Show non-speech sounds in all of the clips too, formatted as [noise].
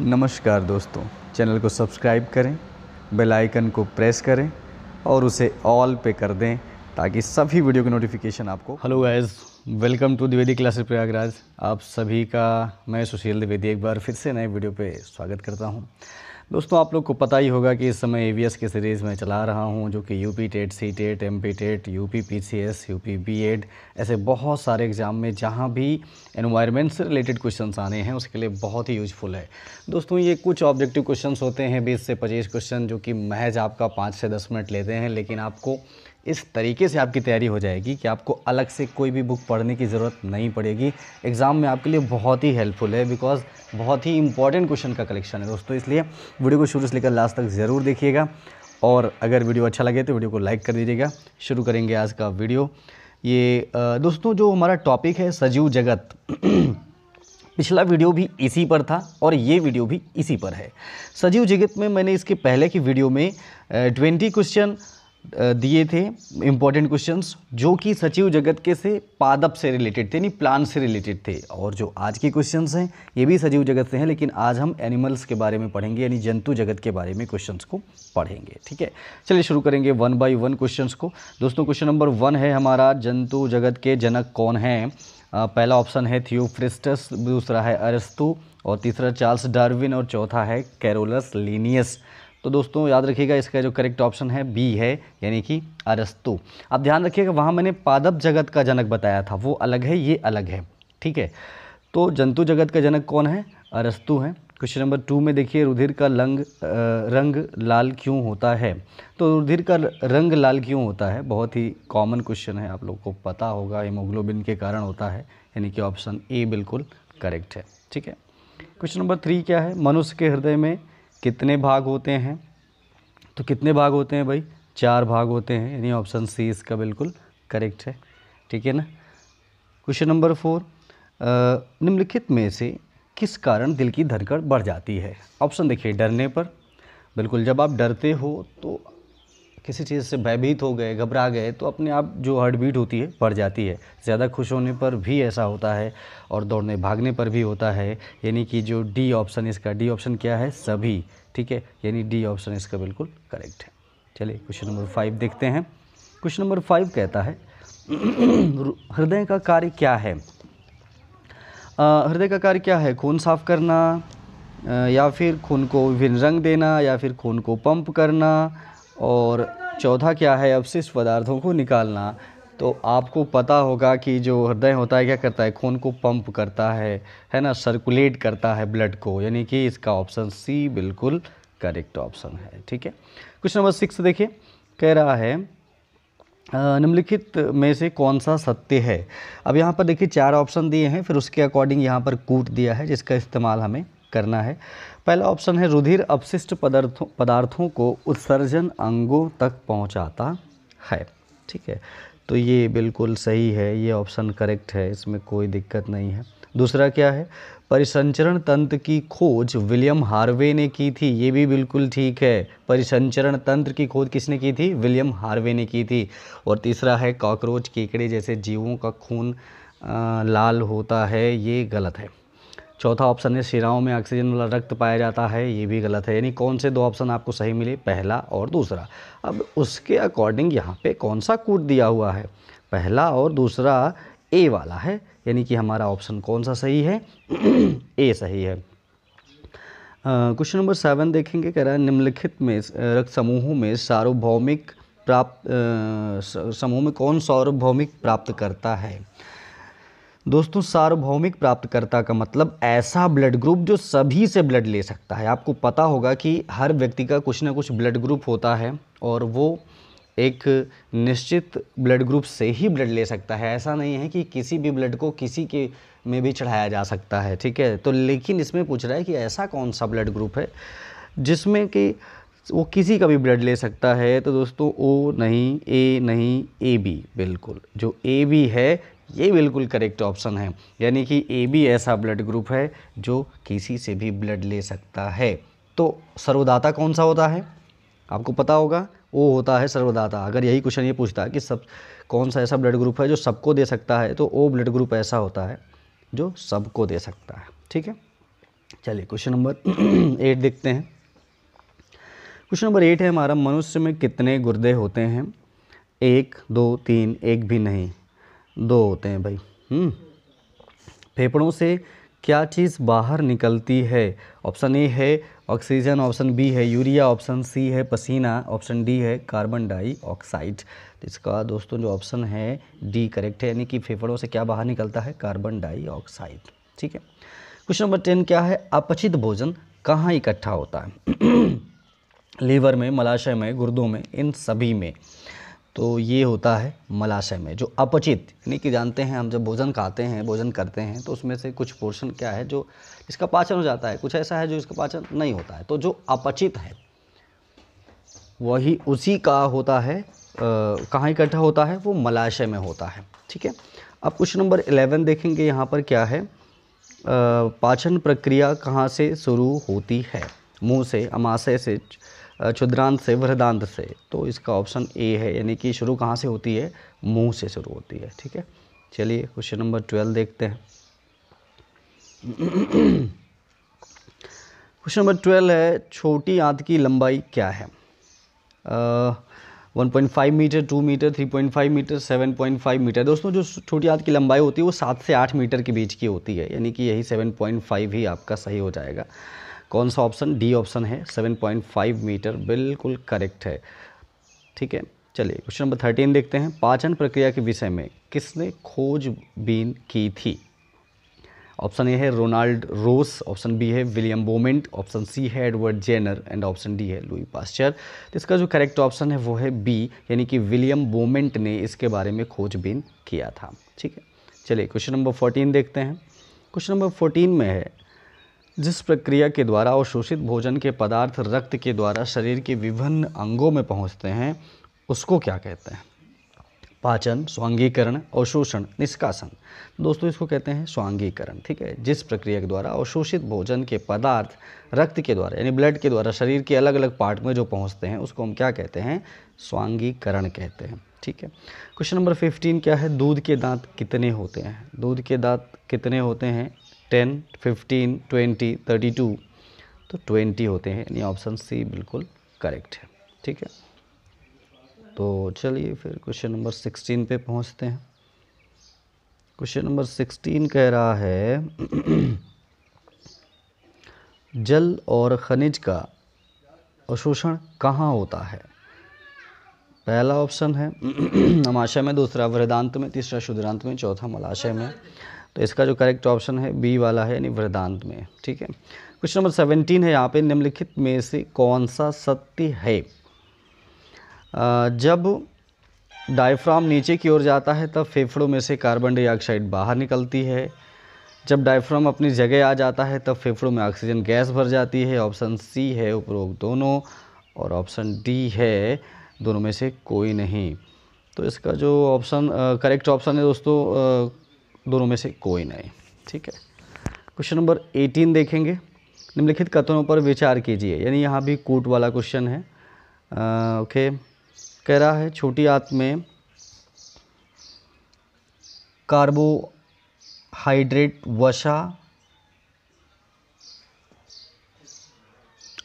नमस्कार दोस्तों चैनल को सब्सक्राइब करें बेल आइकन को प्रेस करें और उसे ऑल पे कर दें ताकि सभी वीडियो की नोटिफिकेशन आपको hello guys welcome to Dwivedi classes Prayagraj आप सभी का मैं सुशील द्विवेदी एक बार फिर से नए वीडियो पे स्वागत करता हूं दोस्तों आप लोग को पता ही होगा कि इस समय ए वी एस की सीरीज़ में चला रहा हूँ जो कि U P TET C TET M P TET U P P C S U P B Ed ऐसे बहुत सारे एग्ज़ाम में जहाँ भी इन्वायरमेंट से रिलेटेड क्वेश्चन आने हैं उसके लिए बहुत ही यूजफुल है दोस्तों ये कुछ ऑब्जेक्टिव क्वेश्चन होते हैं बीस से पच्चीस क्वेश्चन जो कि महज आपका पाँच से दस मिनट लेते हैं लेकिन आपको इस तरीके से आपकी तैयारी हो जाएगी कि आपको अलग से कोई भी बुक पढ़ने की ज़रूरत नहीं पड़ेगी एग्ज़ाम में आपके लिए बहुत ही हेल्पफुल है बिकॉज़ बहुत ही इंपॉर्टेंट क्वेश्चन का कलेक्शन है दोस्तों इसलिए वीडियो को शुरू से लेकर लास्ट तक ज़रूर देखिएगा और अगर वीडियो अच्छा लगे तो वीडियो को लाइक कर दीजिएगा शुरू करेंगे आज का वीडियो ये दोस्तों जो हमारा टॉपिक है सजीव जगत [clears throat] पिछला वीडियो भी इसी पर था और ये वीडियो भी इसी पर है सजीव जगत में मैंने इसके पहले की वीडियो में ट्वेंटी क्वेश्चन दिए थे इम्पॉर्टेंट क्वेश्चंस जो कि सचिव जगत के से पादप से रिलेटेड थे यानी प्लान से रिलेटेड थे और जो आज के क्वेश्चंस हैं ये भी सचिव जगत से हैं लेकिन आज हम एनिमल्स के बारे में पढ़ेंगे यानी जंतु जगत के बारे में क्वेश्चंस को पढ़ेंगे ठीक है चलिए शुरू करेंगे वन बाई वन क्वेश्चन को दोस्तों क्वेश्चन नंबर वन है हमारा जंतु जगत के जनक कौन है पहला ऑप्शन है थियोफ्रिस्टस दूसरा है अरस्तु और तीसरा चार्ल्स डार्विन और चौथा है कैरोलस लीनियस तो दोस्तों याद रखिएगा इसका जो करेक्ट ऑप्शन है बी है यानी कि अरस्तु अब ध्यान रखिएगा वहाँ मैंने पादप जगत का जनक बताया था वो अलग है ये अलग है ठीक है तो जंतु जगत का जनक कौन है अरस्तु है क्वेश्चन नंबर टू में देखिए रुधिर का लंग रंग लाल क्यों होता है तो रुधिर का रंग लाल क्यों होता है बहुत ही कॉमन क्वेश्चन है आप लोग को पता होगा हिमोग्लोबिन के कारण होता है यानी कि ऑप्शन ए बिल्कुल करेक्ट है ठीक है क्वेश्चन नंबर थ्री क्या है मनुष्य के हृदय में कितने भाग होते हैं तो कितने भाग होते हैं भाई चार भाग होते हैं यानी ऑप्शन सी इसका बिल्कुल करेक्ट है ठीक है ना क्वेश्चन नंबर फोर निम्नलिखित में से किस कारण दिल की धड़कन बढ़ जाती है ऑप्शन देखिए डरने पर बिल्कुल जब आप डरते हो तो किसी चीज़ से भयभीत हो गए घबरा गए तो अपने आप जो हार्ट बीट होती है बढ़ जाती है ज़्यादा खुश होने पर भी ऐसा होता है और दौड़ने भागने पर भी होता है यानी कि जो डी ऑप्शन इसका डी ऑप्शन क्या है सभी ठीक है यानी डी ऑप्शन इसका बिल्कुल करेक्ट है चलिए क्वेश्चन नंबर फाइव देखते हैं क्वेश्चन नंबर फाइव कहता है [clears throat] हृदय का कार्य क्या है हृदय का कार्य क्या है खून साफ करना या फिर खून को विभिन्न रंग देना या फिर खून को पंप करना और चौथा क्या है अवशिष्ट पदार्थों को निकालना तो आपको पता होगा कि जो हृदय होता है क्या करता है खून को पंप करता है है ना सर्कुलेट करता है ब्लड को यानी कि इसका ऑप्शन सी बिल्कुल करेक्ट ऑप्शन है ठीक है क्वेश्चन नंबर सिक्स देखिए कह रहा है निम्नलिखित में से कौन सा सत्य है अब यहाँ पर देखिए चार ऑप्शन दिए हैं फिर उसके अकॉर्डिंग यहाँ पर कूट दिया है जिसका इस्तेमाल हमें करना है पहला ऑप्शन है रुधिर अपशिष्ट पदार्थों पदार्थों को उत्सर्जन अंगों तक पहुंचाता है ठीक है तो ये बिल्कुल सही है ये ऑप्शन करेक्ट है इसमें कोई दिक्कत नहीं है दूसरा क्या है परिसंचरण तंत्र की खोज विलियम हार्वे ने की थी ये भी बिल्कुल ठीक है परिसंचरण तंत्र की खोज किसने की थी विलियम हार्वे ने की थी और तीसरा है कॉकरोच केकड़े जैसे जीवों का खून लाल होता है ये गलत है चौथा ऑप्शन है शिराओं में ऑक्सीजन वाला रक्त पाया जाता है ये भी गलत है यानी कौन से दो ऑप्शन आपको सही मिले पहला और दूसरा अब उसके अकॉर्डिंग यहाँ पे कौन सा कूट दिया हुआ है पहला और दूसरा ए वाला है यानी कि हमारा ऑप्शन कौन सा सही है ए [clears throat] सही है क्वेश्चन नंबर सेवन देखेंगे कह रहा है निम्नलिखित में रक्त समूहों में सार्वभौमिक प्राप्त समूह में कौन सार्वभौमिक प्राप्त करता है दोस्तों सार्वभौमिक प्राप्तकर्ता का मतलब ऐसा ब्लड ग्रुप जो सभी से ब्लड ले सकता है आपको पता होगा कि हर व्यक्ति का कुछ ना कुछ ब्लड ग्रुप होता है और वो एक निश्चित ब्लड ग्रुप से ही ब्लड ले सकता है ऐसा नहीं है कि किसी भी ब्लड को किसी के में भी चढ़ाया जा सकता है ठीक है तो लेकिन इसमें पूछ रहा है कि ऐसा कौन सा ब्लड ग्रुप है जिसमें कि वो किसी का भी ब्लड ले सकता है तो दोस्तों ओ नहीं ए नहीं ए बी बिल्कुल जो ए बी है ये बिल्कुल करेक्ट ऑप्शन है यानी कि ए भी ऐसा ब्लड ग्रुप है जो किसी से भी ब्लड ले सकता है तो सर्वदाता कौन सा होता है आपको पता होगा वो होता है सर्वदाता अगर यही क्वेश्चन ये पूछता है कि सब कौन सा ऐसा ब्लड ग्रुप है जो सबको दे सकता है तो ओ ब्लड ग्रुप ऐसा होता है जो सबको दे सकता है ठीक है चलिए क्वेश्चन नंबर एट देखते हैं क्वेश्चन नंबर एट है हमारा मनुष्य में कितने गुर्दे होते हैं एक दो तीन एक भी नहीं दो होते हैं भाई हम्म। फेफड़ों से क्या चीज़ बाहर निकलती है ऑप्शन ए है ऑक्सीजन ऑप्शन बी है यूरिया ऑप्शन सी है पसीना ऑप्शन डी है कार्बन डाइऑक्साइड तो इसका दोस्तों जो ऑप्शन है डी करेक्ट है यानी कि फेफड़ों से क्या बाहर निकलता है कार्बन डाइऑक्साइड ठीक है क्वेश्चन नंबर टेन क्या है अपचित भोजन कहाँ इकट्ठा होता है [clears throat] लीवर में मलाशय में गुर्दों में इन सभी में तो ये होता है मलाशय में जो अपचित यानी कि जानते हैं हम जब भोजन खाते हैं भोजन करते हैं तो उसमें से कुछ पोर्शन क्या है जो इसका पाचन हो जाता है कुछ ऐसा है जो इसका पाचन नहीं होता है तो जो अपचित है वही उसी का होता है कहाँ इकट्ठा होता है वो मलाशय में होता है ठीक है अब क्वेश्चन नंबर इलेवन देखेंगे यहाँ पर क्या है आ, पाचन प्रक्रिया कहाँ से शुरू होती है मुँह से अमाशय से क्षुद्रांत से वृदांत से तो इसका ऑप्शन ए है यानी कि शुरू कहाँ से होती है मुँह से शुरू होती है ठीक है चलिए क्वेश्चन नंबर ट्वेल्व देखते हैं क्वेश्चन नंबर ट्वेल्व है छोटी आंत की लंबाई क्या है one point five metre two metre three point five metre seven point five metre दोस्तों जो छोटी आंत की लंबाई होती है वो सात से आठ मीटर के बीच की होती है यानी कि यही सेवन पॉइंट फाइव ही आपका सही हो जाएगा कौन सा ऑप्शन डी ऑप्शन है 7.5 मीटर बिल्कुल करेक्ट है ठीक है चलिए क्वेश्चन नंबर थर्टीन देखते हैं पाचन प्रक्रिया के विषय में किसने खोजबीन की थी ऑप्शन ए है रोनाल्ड रोस ऑप्शन बी है विलियम बोमेंट ऑप्शन सी है Edward Jenner and option D है लुई पास्चर तो इसका जो करेक्ट ऑप्शन है वो है बी यानी कि विलियम बोमेंट ने इसके बारे में खोजबीन किया था ठीक है चलिए क्वेश्चन नंबर फोर्टीन देखते हैं क्वेश्चन नंबर फोर्टीन में है जिस प्रक्रिया के द्वारा अवशोषित भोजन के पदार्थ रक्त के द्वारा शरीर के विभिन्न अंगों में पहुंचते हैं उसको क्या कहते हैं पाचन स्वांगीकरण अवशोषण निष्कासन दोस्तों इसको कहते हैं स्वांगीकरण ठीक है जिस प्रक्रिया के द्वारा अवशोषित भोजन के पदार्थ रक्त के द्वारा यानी ब्लड के द्वारा शरीर के अलग अलग पार्ट में जो पहुंचते हैं उसको हम क्या कहते हैं स्वांगीकरण कहते हैं ठीक है क्वेश्चन नंबर फिफ्टीन क्या है दूध के दांत कितने होते हैं दूध के दांत कितने होते हैं ten fifteen twenty thirty two तो ट्वेंटी होते हैं यानी ऑप्शन सी बिल्कुल करेक्ट है ठीक है तो चलिए फिर क्वेश्चन नंबर सिक्सटीन पे पहुंचते हैं क्वेश्चन नंबर सिक्सटीन कह रहा है [clears throat] जल और खनिज का अवशोषण कहाँ होता है पहला ऑप्शन है अमाशय [clears throat] में दूसरा वृदांत में तीसरा शुद्रांत में चौथा मलाशय में तो इसका जो करेक्ट ऑप्शन है बी वाला है यानी वृद्धांत में ठीक है क्वेश्चन नंबर सेवनटीन है यहाँ पे निम्नलिखित में से कौन सा सत्य है जब डायफ्राम नीचे की ओर जाता है तब फेफड़ों में से कार्बन डाइऑक्साइड बाहर निकलती है जब डायफ्राम अपनी जगह आ जाता है तब फेफड़ों में ऑक्सीजन गैस भर जाती है ऑप्शन सी है उपरोक्त दोनों और ऑप्शन डी है दोनों में से कोई नहीं तो इसका जो ऑप्शन करेक्ट ऑप्शन है दोस्तों दोनों में से कोई नहीं ठीक है क्वेश्चन नंबर 18 देखेंगे निम्नलिखित कथनों पर विचार कीजिए यानी यहाँ भी कूट वाला क्वेश्चन है आ, ओके कह रहा है छोटी आत में कार्बोहाइड्रेट वसा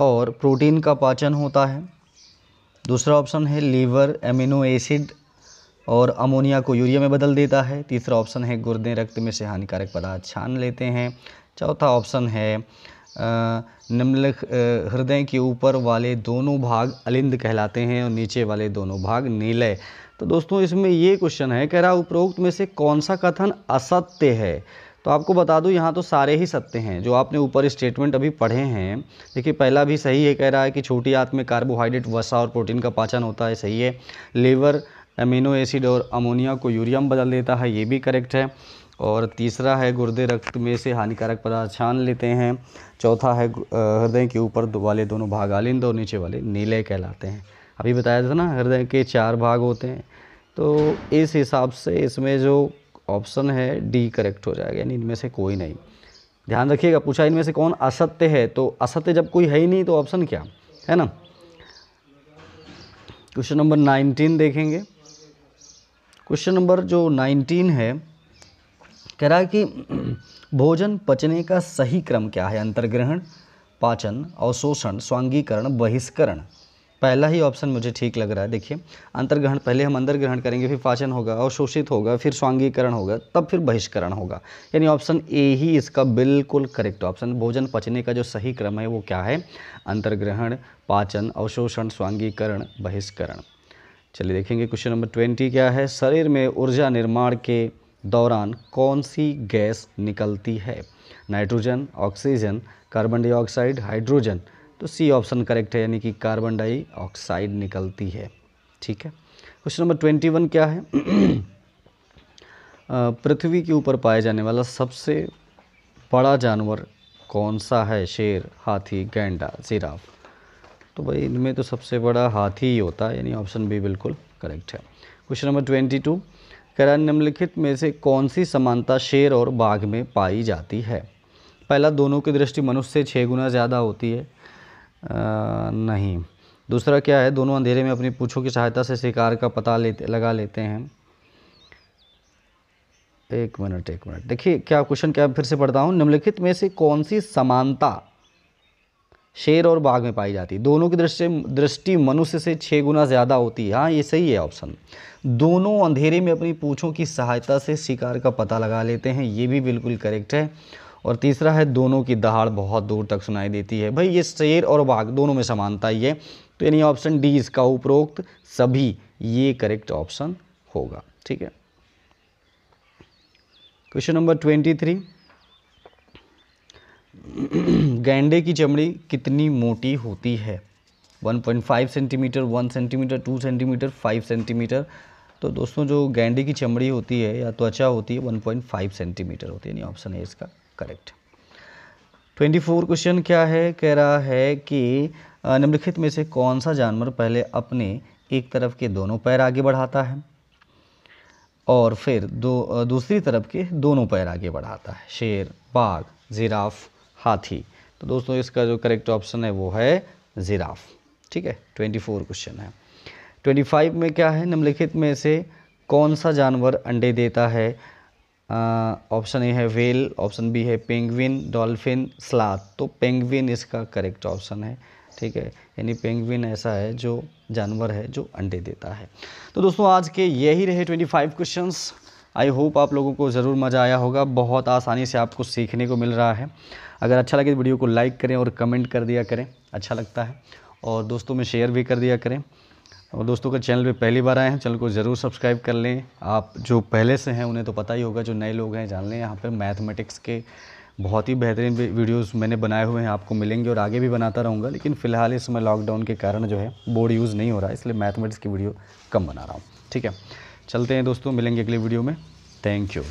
और प्रोटीन का पाचन होता है दूसरा ऑप्शन है लीवर एमिनो एसिड और अमोनिया को यूरिया में बदल देता है तीसरा ऑप्शन है गुर्दे रक्त में से हानिकारक पदार्थ छान लेते हैं चौथा ऑप्शन है निम्नलिख हृदय के ऊपर वाले दोनों भाग अलिंद कहलाते हैं और नीचे वाले दोनों भाग नीलय तो दोस्तों इसमें ये क्वेश्चन है कह रहा उपरोक्त में से कौन सा कथन असत्य है तो आपको बता दूं यहाँ तो सारे ही सत्य हैं जो आपने ऊपर स्टेटमेंट अभी पढ़े हैं देखिए पहला भी सही है कह रहा है कि छोटी आंत में कार्बोहाइड्रेट वसा और प्रोटीन का पाचन होता है सही है लेवर अमीनो एसिड और अमोनिया को यूरिया में बदल देता है ये भी करेक्ट है और तीसरा है गुर्दे रक्त में से हानिकारक पदार्थ छान लेते हैं चौथा है हृदय के ऊपर वाले दोनों भाग आलिंद और नीचे वाले नीले कहलाते हैं अभी बताया था ना हृदय के चार भाग होते हैं तो इस हिसाब से इसमें जो ऑप्शन है डी करेक्ट हो जाएगा यानी इनमें से कोई नहीं ध्यान रखिएगा पूछा इनमें से कौन असत्य है तो असत्य जब कोई है ही नहीं तो ऑप्शन क्या है ना क्वेश्चन नंबर नाइनटीन देखेंगे क्वेश्चन नंबर जो नाइनटीन है कह रहा है कि भोजन पचने का सही क्रम क्या है अंतर्ग्रहण पाचन अवशोषण स्वांगीकरण बहिष्करण पहला ही ऑप्शन मुझे ठीक लग रहा है देखिए अंतर्ग्रहण पहले हम अंदर ग्रहण करेंगे फिर पाचन होगा अवशोषित होगा फिर स्वांगीकरण होगा तब फिर बहिष्करण होगा यानी ऑप्शन ए ही इसका बिल्कुल करेक्ट ऑप्शन भोजन पचने का जो सही क्रम है वो क्या है अंतर्ग्रहण पाचन अवशोषण स्वांगीकरण बहिष्करण चलिए देखेंगे क्वेश्चन नंबर ट्वेंटी क्या है शरीर में ऊर्जा निर्माण के दौरान कौन सी गैस निकलती है nitrogen oxygen carbon dioxide hydrogen तो सी ऑप्शन करेक्ट है यानी कि कार्बन डाइऑक्साइड निकलती है ठीक है क्वेश्चन नंबर ट्वेंटी वन क्या है [clears throat] पृथ्वी के ऊपर पाया जाने वाला सबसे बड़ा जानवर कौन सा है शेर हाथी गेंडा जिराफ तो भाई इनमें तो सबसे बड़ा हाथी ही होता है यानी ऑप्शन बी बिल्कुल करेक्ट है क्वेश्चन नंबर ट्वेंटी टू करा निम्नलिखित में से कौन सी समानता शेर और बाघ में पाई जाती है पहला दोनों की दृष्टि मनुष्य से छः गुना ज़्यादा होती है आ, नहीं दूसरा क्या है दोनों अंधेरे में अपनी पूछों की सहायता से शिकार का पता लेते लगा लेते हैं एक मिनट एक मिनट देखिए क्या क्वेश्चन क्या फिर से पढ़ता हूँ निम्नलिखित में से कौन सी समानता शेर और बाघ में पाई जाती है दोनों की दृष्टि दृष्टि मनुष्य से छः गुना ज़्यादा होती है हाँ ये सही है ऑप्शन दोनों अंधेरे में अपनी पूछों की सहायता से शिकार का पता लगा लेते हैं ये भी बिल्कुल करेक्ट है और तीसरा है दोनों की दहाड़ बहुत दूर तक सुनाई देती है भाई ये शेर और बाघ दोनों में समानता ही है तो यानी ऑप्शन डी इसका उपरोक्त सभी ये करेक्ट ऑप्शन होगा ठीक है क्वेश्चन नंबर ट्वेंटी थ्री [clears throat] गैंडे की चमड़ी कितनी मोटी होती है 1.5 सेंटीमीटर 1 सेंटीमीटर 2 सेंटीमीटर 5 सेंटीमीटर तो दोस्तों जो गैंडे की चमड़ी होती है या त्वचा होती है 1.5 सेंटीमीटर होती है यानी ऑप्शन है इसका करेक्ट 24 क्वेश्चन क्या है कह रहा है कि निम्नलिखित में से कौन सा जानवर पहले अपने एक तरफ के दोनों पैर आगे बढ़ाता है और फिर दो दूसरी तरफ के दोनों पैर आगे बढ़ाता है शेर बाघ जिराफ हाथी तो दोस्तों इसका जो करेक्ट ऑप्शन है वो है ज़िराफ ठीक है ट्वेंटी फोर क्वेश्चन है ट्वेंटी फाइव में क्या है निम्नलिखित में से कौन सा जानवर अंडे देता है ऑप्शन ए है वेल ऑप्शन बी है पेंगविन डॉल्फिन स्लाथ तो पेंगविन इसका करेक्ट ऑप्शन है ठीक है यानी पेंगविन ऐसा है जो जानवर है जो अंडे देता है तो दोस्तों आज के यही रहे twenty five questions I hope आप लोगों को ज़रूर मज़ा आया होगा बहुत आसानी से आपको सीखने को मिल रहा है अगर अच्छा लगे तो वीडियो को लाइक करें और कमेंट कर दिया करें अच्छा लगता है और दोस्तों में शेयर भी कर दिया करें और दोस्तों का चैनल पे पहली बार आए हैं चैनल को ज़रूर सब्सक्राइब कर लें आप जो पहले से हैं उन्हें तो पता ही होगा जो नए लोग हैं जान लें यहाँ पर मैथमेटिक्स के बहुत ही बेहतरीन वीडियोस मैंने बनाए हुए हैं आपको मिलेंगे और आगे भी बनाता रहूँगा लेकिन फ़िलहाल इस समय लॉकडाउन के कारण जो है बोर्ड यूज़ नहीं हो रहा है इसलिए मैथमेटिक्स की वीडियो कम बना रहा हूँ ठीक है चलते हैं दोस्तों मिलेंगे अगली वीडियो में थैंक यू